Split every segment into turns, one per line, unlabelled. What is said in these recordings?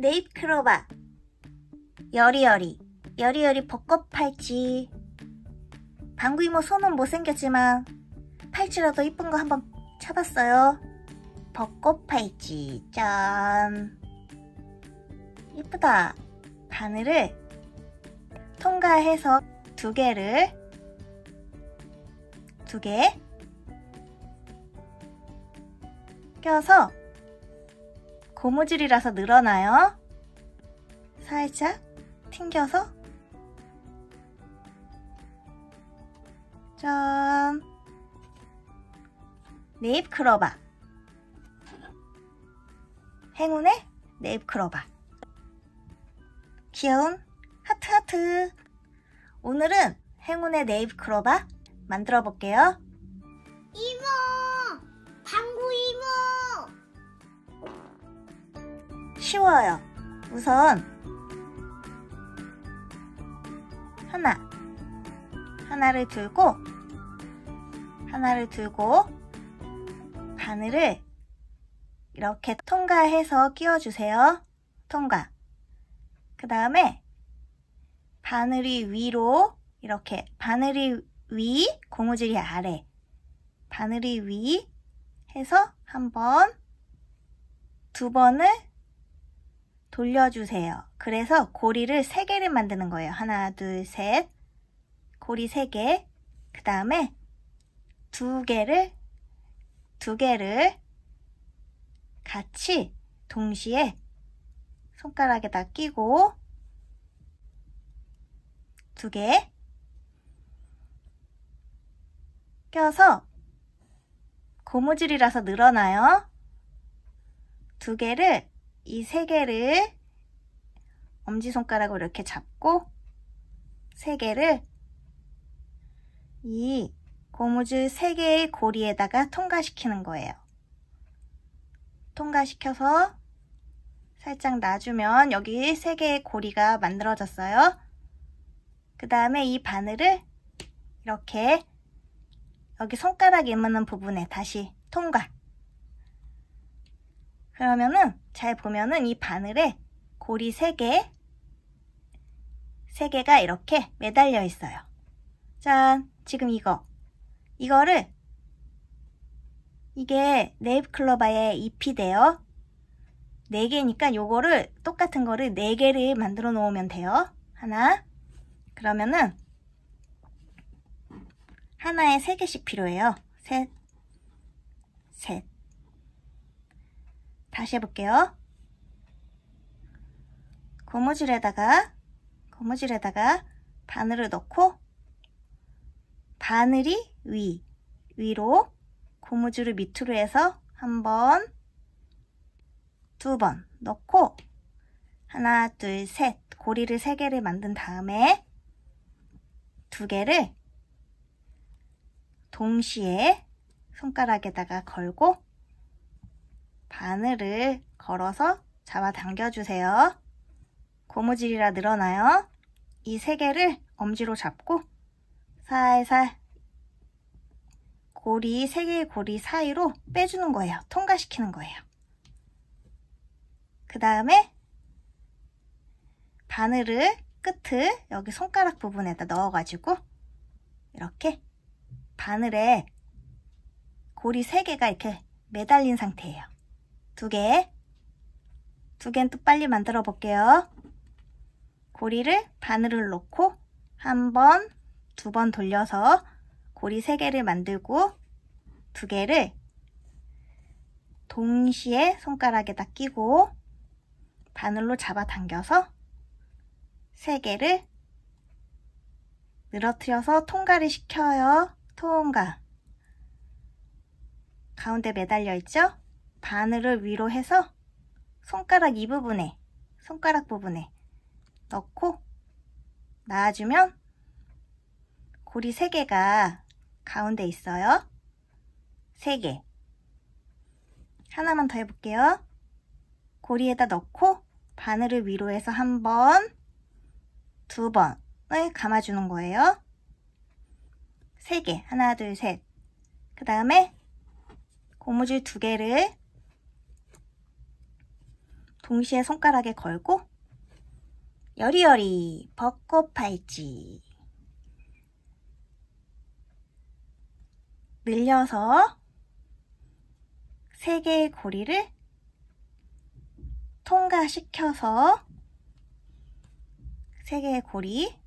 네잎크로바 여리여리 여리여리 벚꽃 팔찌 방구 이모 뭐 손은 못생겼지만 팔찌라도 이쁜 거 한번 찾았어요 벚꽃 팔찌 짠 이쁘다 바늘을 통과해서 두 개를 두 개 껴서 고무줄이라서 늘어나요. 살짝 튕겨서 짠! 네잎 크로바 행운의 네잎 크로바 귀여운 하트 하트 오늘은 행운의 네잎 크로바 만들어 볼게요. 이모! 쉬워요. 우선 하나 하나를 들고 하나를 들고 바늘을 이렇게 통과해서 끼워주세요. 통과. 그 다음에 바늘이 위로 이렇게 바늘이 위, 고무줄이 아래 바늘이 위 해서 한 번, 두 번을 돌려주세요. 그래서 고리를 3개를 만드는 거예요. 하나, 둘, 셋. 고리 3개. 그 다음에 2개를, 2개를 같이 동시에 손가락에다 끼고 2개 껴서 고무줄이라서 늘어나요. 두 개를 이세 개를 엄지손가락으로 이렇게 잡고 세 개를 이 고무줄 세 개의 고리에다가 통과시키는 거예요. 통과시켜서 살짝 놔주면 여기 세 개의 고리가 만들어졌어요. 그 다음에 이 바늘을 이렇게 여기 손가락 에무는 부분에 다시 통과. 그러면은 잘 보면은 이 바늘에 고리 3개, 3개가 이렇게 매달려 있어요. 짠! 지금 이거. 이거를 이게 네잎클로바의 잎이 돼요. 4개니까 요거를 똑같은 거를 4개를 만들어 놓으면 돼요. 하나. 그러면은 하나에 3개씩 필요해요. 셋, 셋, 다시 해볼게요. 고무줄에다가 고무줄에다가 바늘을 넣고 바늘이 위, 위로 고무줄을 밑으로 해서 한 번, 두 번 넣고 하나, 둘, 셋 고리를 세 개를 만든 다음에 두 개를 동시에 손가락에다가 걸고 바늘을 걸어서 잡아당겨 주세요. 고무줄이라 늘어나요. 이 세 개를 엄지로 잡고 살살 고리 세 개의 고리 사이로 빼주는 거예요. 통과시키는 거예요. 그 다음에 바늘을 끝을 여기 손가락 부분에다 넣어가지고 이렇게 바늘에 고리 3개가 이렇게 매달린 상태예요. 두 개. 두 개는 또 빨리 만들어 볼게요. 고리를 바늘을 놓고 한 번, 두 번 돌려서 고리 세 개를 만들고 두 개를 동시에 손가락에다 끼고 바늘로 잡아당겨서 세 개를 늘어뜨려서 통가를 시켜요. 통가. 가운데 매달려 있죠? 바늘을 위로 해서 손가락 이 부분에 손가락 부분에 넣고 나아주면 고리 3개가 가운데 있어요. 3개 하나만 더 해볼게요. 고리에다 넣고 바늘을 위로 해서 한 번, 두 번을 감아주는 거예요. 3 개, 하나, 둘, 셋. 그 다음에 고무줄 두 개를 동시에 손가락에 걸고 여리여리 벚꽃 팔찌 늘려서 세 개의 고리를 통과시켜서 세 개의 고리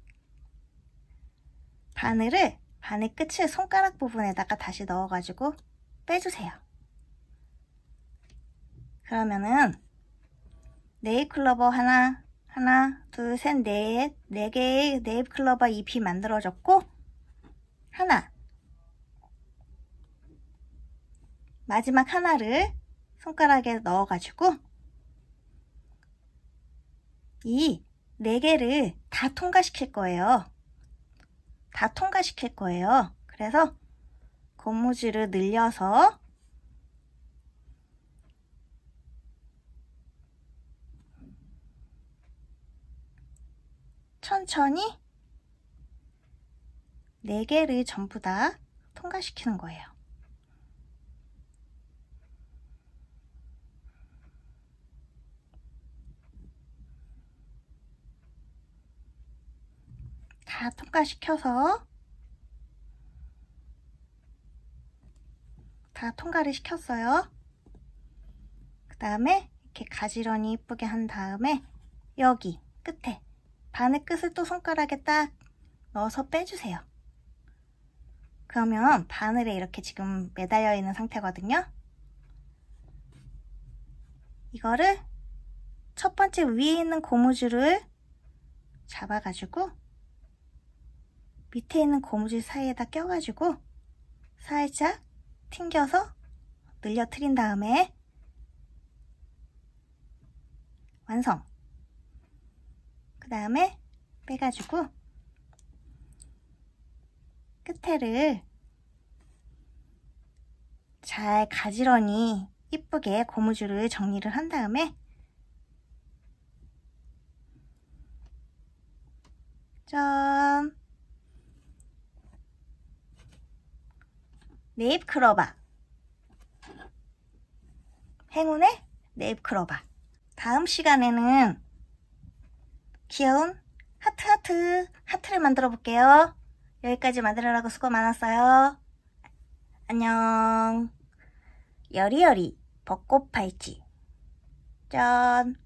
바늘을 바늘 끝을 손가락 부분에다가 다시 넣어가지고 빼주세요. 그러면은 네잎클로버 하나, 하나, 둘, 셋, 넷, 네 개의 네잎클로버 잎이 만들어졌고 하나 마지막 하나를 손가락에 넣어가지고 이 네 개를 다 통과시킬 거예요. 다 통과시킬 거예요. 그래서 고무줄을 늘려서 천천히 4개를 전부 다 통과시키는 거예요. 다 통과시켜서 다 통과를 시켰어요. 그 다음에 이렇게 가지런히 이쁘게 한 다음에 여기 끝에 바늘 끝을 또 손가락에 딱 넣어서 빼주세요. 그러면 바늘에 이렇게 지금 매달려 있는 상태거든요. 이거를 첫 번째 위에 있는 고무줄을 잡아가지고 밑에 있는 고무줄 사이에다 껴가지고 살짝 튕겨서 늘려트린 다음에 완성! 그 다음에 빼가지고 끝에를 잘 가지런히 이쁘게 고무줄을 정리를 한 다음에 짠! 네잎 크로바 행운의 네잎 크로바 다음 시간에는 귀여운 하트 하트 하트를 만들어 볼게요. 여기까지 만들어라고 수고 많았어요. 안녕. 여리여리 벚꽃 팔찌. 짠.